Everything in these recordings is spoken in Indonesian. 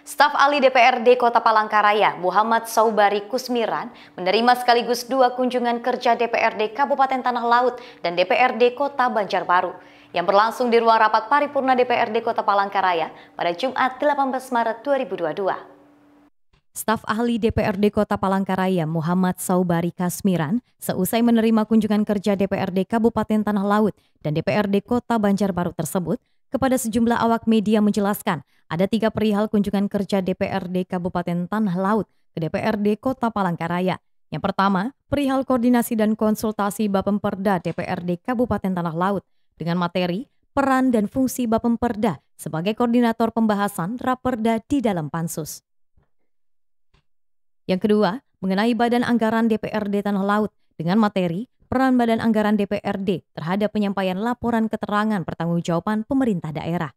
Staf ahli DPRD Kota Palangkaraya, Muhammad Saubari Kusmiran, menerima sekaligus dua kunjungan kerja DPRD Kabupaten Tanah Laut dan DPRD Kota Banjarbaru yang berlangsung di ruang rapat paripurna DPRD Kota Palangkaraya pada Jumat 18 Maret 2022. Staf ahli DPRD Kota Palangkaraya Muhammad Saubari Kasmiran seusai menerima kunjungan kerja DPRD Kabupaten Tanah Laut dan DPRD Kota Banjarbaru tersebut kepada sejumlah awak media menjelaskan ada tiga perihal kunjungan kerja DPRD Kabupaten Tanah Laut ke DPRD Kota Palangkaraya. Yang pertama, perihal koordinasi dan konsultasi Bapemperda DPRD Kabupaten Tanah Laut dengan materi, peran dan fungsi Bapemperda sebagai koordinator pembahasan Raperda di dalam pansus. Yang kedua, mengenai Badan Anggaran DPRD Tanah Laut dengan materi peran Badan Anggaran DPRD terhadap penyampaian laporan keterangan pertanggungjawaban pemerintah daerah.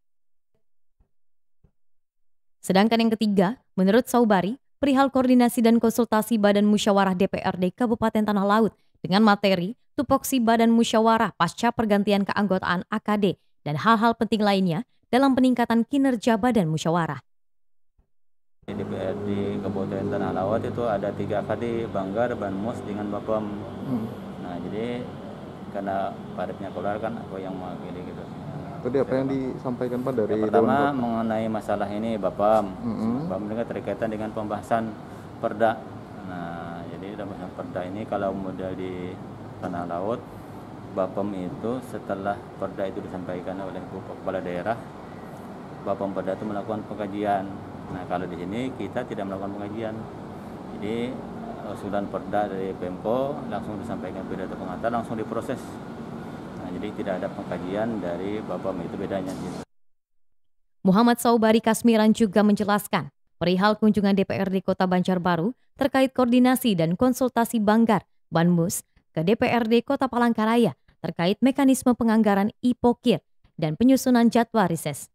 Sedangkan yang ketiga, menurut Saubari, perihal koordinasi dan konsultasi Badan Musyawarah DPRD Kabupaten Tanah Laut dengan materi tupoksi Badan Musyawarah pasca pergantian keanggotaan AKD dan hal-hal penting lainnya dalam peningkatan kinerja Badan Musyawarah. DPRD Kabupaten Tanah Laut itu ada tiga KD, Banggar, Banmus, dengan Bapem. Hmm jadi karena padatnya keluar kan aku yang mewakili gitu tadi apa yang disampaikan pak dari ya, pertama Dewan mengenai masalah ini Bapam mm-hmm. Bapam ini kan terkaitan dengan pembahasan perda nah jadi dalam pembahasan perda ini kalau modal di tanah laut Bapam itu setelah perda itu disampaikan oleh kepala daerah Bapam perda itu melakukan pengkajian nah kalau di sini kita tidak melakukan pengkajian jadi usulan eh, perda dari Pemko langsung disampaikan pidato pengantar langsung diproses nah, jadi tidak ada pengkajian dari Bapak itu bedanya gitu. Muhammad Saubari Kasmiran juga menjelaskan perihal kunjungan DPRD Kota Banjarbaru terkait koordinasi dan konsultasi Banggar Banmus ke DPRD Kota Palangkaraya terkait mekanisme penganggaran IPOKIR dan penyusunan jadwal rises.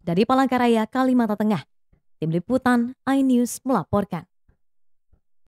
Dari Palangkaraya, Kalimantan Tengah, Tim Liputan, iNews melaporkan.